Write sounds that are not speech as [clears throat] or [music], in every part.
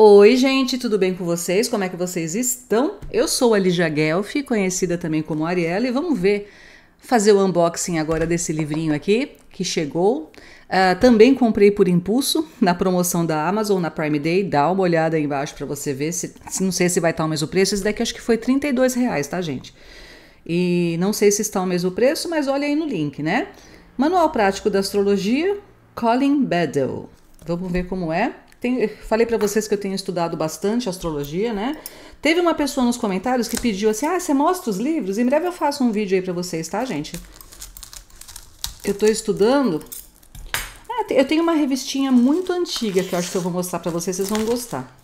Oi, gente, tudo bem com vocês? Como é que vocês estão? Eu sou a Lígia Guelph, conhecida também como Ariela, e vamos ver, fazer o unboxing agora desse livrinho aqui que chegou. Uh, também comprei por impulso na promoção da Amazon na Prime Day. Dá uma olhada aí embaixo para você ver se, não sei se vai estar o mesmo preço. Esse daqui acho que foi R$32,00, reais, tá, gente? E não sei se está o mesmo preço, mas olha aí no link, né? Manual prático da astrologia, Colin Bedell. Vamos ver como é. Tem, falei para vocês que eu tenho estudado bastante astrologia, né? Teve uma pessoa nos comentários que pediu assim: ah, você mostra os livros? Em breve eu faço um vídeo aí para vocês, tá, gente? Eu tô estudando. Ah, eu tenho uma revistinha muito antiga que eu acho que eu vou mostrar para vocês, vocês vão gostar.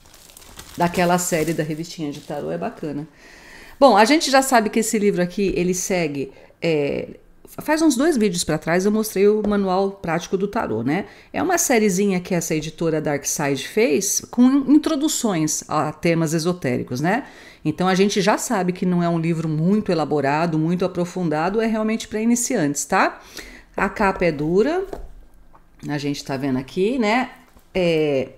Daquela série da revistinha de tarô, é bacana. Bom, a gente já sabe que esse livro aqui ele segue é, faz uns dois vídeos para trás eu mostrei o manual prático do tarô, né? É uma sériezinha que essa editora Side fez com introduções a temas esotéricos, né? Então a gente já sabe que não é um livro muito elaborado, muito aprofundado, é realmente para iniciantes, tá? A capa é dura, a gente tá vendo aqui, né? É,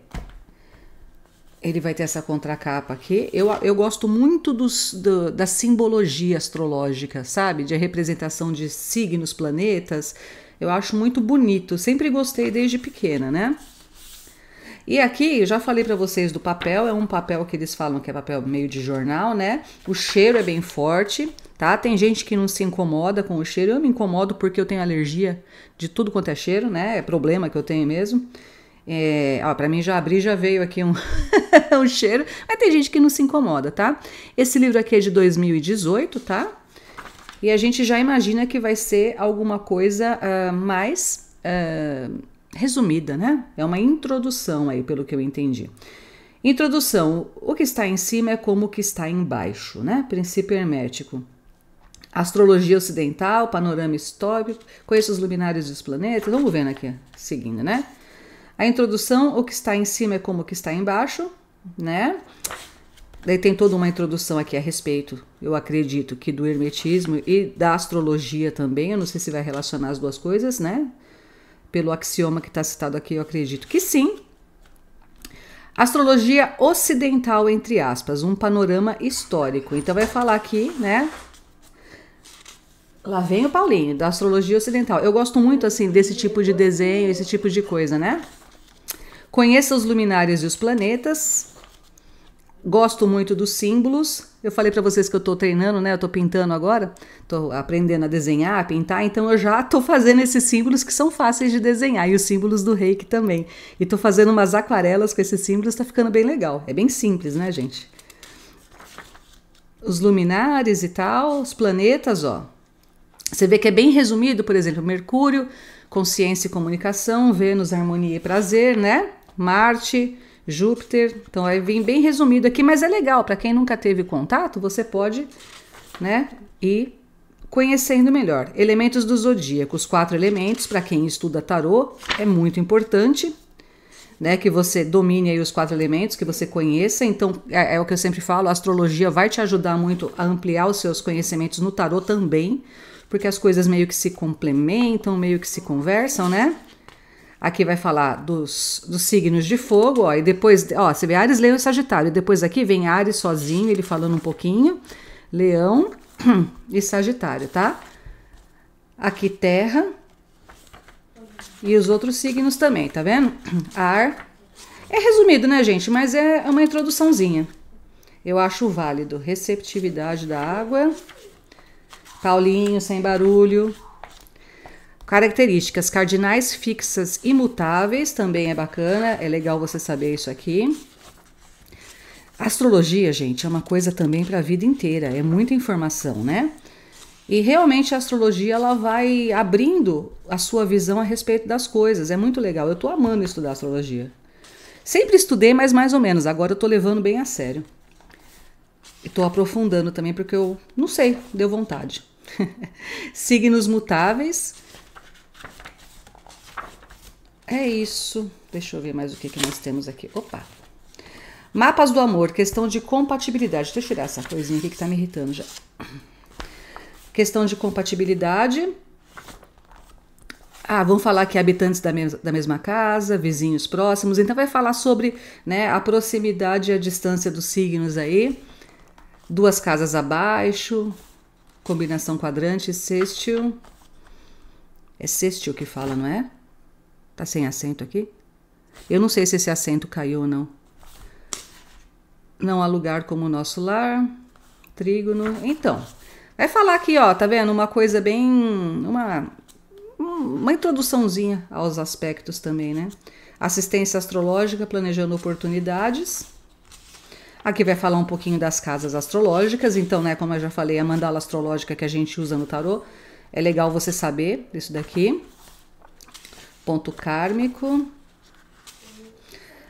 ele vai ter essa contracapa aqui. Eu, eu gosto muito dos, do, da simbologia astrológica, sabe? De representação de signos, planetas. Eu acho muito bonito. Sempre gostei desde pequena, né? E aqui, já falei para vocês do papel, é um papel que eles falam que é papel meio de jornal, né? O cheiro é bem forte, tá? Tem gente que não se incomoda com o cheiro. Eu me incomodo porque eu tenho alergia de tudo quanto é cheiro, né? É problema que eu tenho mesmo. É, ó, para mim já abri, já veio aqui um, [laughs] um cheiro, mas tem gente que não se incomoda, tá? Esse livro aqui é de 2018, tá? E a gente já imagina que vai ser alguma coisa uh, mais uh, resumida, né? É uma introdução aí, pelo que eu entendi. Introdução: o que está em cima é como o que está embaixo, né? Princípio hermético. Astrologia ocidental, panorama histórico, conheço os luminares dos planetas. Vamos vendo aqui, seguindo, né? A introdução, o que está em cima é como o que está embaixo, né? Daí tem toda uma introdução aqui a respeito, eu acredito, que do hermetismo e da astrologia também. Eu não sei se vai relacionar as duas coisas, né? Pelo axioma que está citado aqui, eu acredito que sim. Astrologia ocidental, entre aspas, um panorama histórico. Então vai falar aqui, né? Lá vem o Paulinho, da astrologia ocidental. Eu gosto muito, assim, desse tipo de desenho, esse tipo de coisa, né? Conheça os luminares e os planetas. Gosto muito dos símbolos. Eu falei para vocês que eu estou treinando, né? Eu estou pintando agora, estou aprendendo a desenhar, a pintar, então eu já estou fazendo esses símbolos que são fáceis de desenhar e os símbolos do reiki também. E estou fazendo umas aquarelas com esses símbolos, está ficando bem legal. É bem simples, né, gente? Os luminares e tal, os planetas, ó. Você vê que é bem resumido, por exemplo, Mercúrio consciência e comunicação, Vênus, harmonia e prazer, né? Marte, Júpiter. Então aí vem bem resumido aqui, mas é legal para quem nunca teve contato, você pode, né, ir conhecendo melhor. Elementos do zodíaco, os quatro elementos para quem estuda tarô é muito importante. Né, que você domine aí os quatro elementos, que você conheça. Então, é, é o que eu sempre falo, a astrologia vai te ajudar muito a ampliar os seus conhecimentos no tarô também, porque as coisas meio que se complementam, meio que se conversam, né? Aqui vai falar dos, dos signos de fogo, ó, e depois, ó, você vê Ares, Leão e Sagitário. E depois aqui vem Ares sozinho, ele falando um pouquinho, Leão [clears throat] e Sagitário, tá? Aqui Terra e os outros signos também, tá vendo? [clears throat] Ar. É resumido, né, gente? Mas é uma introduçãozinha. Eu acho válido. Receptividade da água. Paulinho, sem barulho. Características cardinais fixas imutáveis também é bacana, é legal você saber isso aqui. Astrologia, gente, é uma coisa também para a vida inteira, é muita informação, né? E realmente a astrologia ela vai abrindo a sua visão a respeito das coisas. É muito legal. Eu tô amando estudar astrologia. Sempre estudei, mas mais ou menos. Agora eu tô levando bem a sério. E tô aprofundando também porque eu não sei, deu vontade. [laughs] Signos mutáveis. É isso. Deixa eu ver mais o que, que nós temos aqui. Opa! Mapas do amor, questão de compatibilidade. Deixa eu tirar essa coisinha aqui que tá me irritando já. [clears throat] Questão de compatibilidade. Ah, vão falar que é habitantes da, mes da mesma casa, vizinhos próximos. Então vai falar sobre né, a proximidade e a distância dos signos aí. Duas casas abaixo, combinação quadrante sextil. É sextil que fala, não é? Tá sem acento aqui? Eu não sei se esse acento caiu ou não. Não há lugar como o nosso lar, trígono. Então, vai falar aqui, ó, tá vendo? Uma coisa bem. Uma, uma introduçãozinha aos aspectos também, né? Assistência astrológica, planejando oportunidades Aqui vai falar um pouquinho das casas astrológicas, então, né, como eu já falei, a mandala astrológica que a gente usa no tarô, é legal você saber isso daqui. Ponto kármico.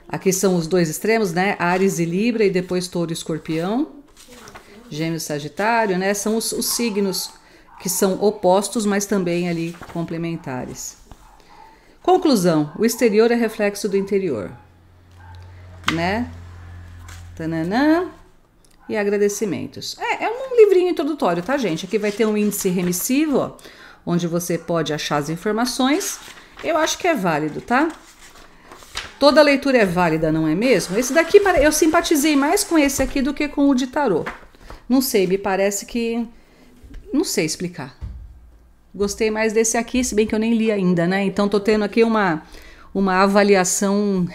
Aqui são os dois extremos, né? Ares e Libra e depois Touro e Escorpião. Gêmeos e Sagitário, né? São os, os signos que são opostos, mas também ali complementares. Conclusão: o exterior é reflexo do interior, né? Tananã. E agradecimentos. É, é um livrinho introdutório, tá, gente? Aqui vai ter um índice remissivo, ó, onde você pode achar as informações. Eu acho que é válido, tá? Toda leitura é válida, não é mesmo? Esse daqui eu simpatizei mais com esse aqui do que com o de tarô. Não sei, me parece que. Não sei explicar. Gostei mais desse aqui, se bem que eu nem li ainda, né? Então tô tendo aqui uma, uma avaliação [laughs]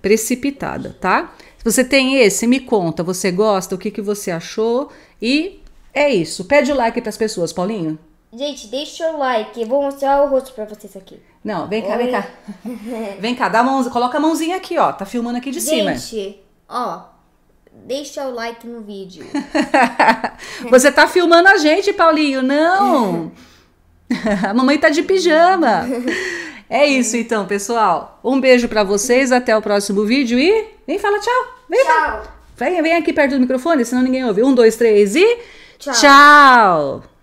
precipitada, tá? Você tem esse? Me conta, você gosta? O que, que você achou? E é isso. Pede o like para as pessoas, Paulinho. Gente, deixa o like. Eu vou mostrar o rosto pra vocês aqui. Não, vem cá, Oi. vem cá. [laughs] vem cá, dá a mãozinha, coloca a mãozinha aqui, ó. Tá filmando aqui de Gente, cima. Gente, ó. Deixa o like no vídeo. [laughs] Você tá filmando a gente, Paulinho? Não! [laughs] a mamãe tá de pijama. É isso então, pessoal. Um beijo para vocês, até o próximo vídeo e nem fala tchau. Vem, tchau. Vem, vem aqui perto do microfone, senão ninguém ouve. Um, dois, três e. tchau. tchau.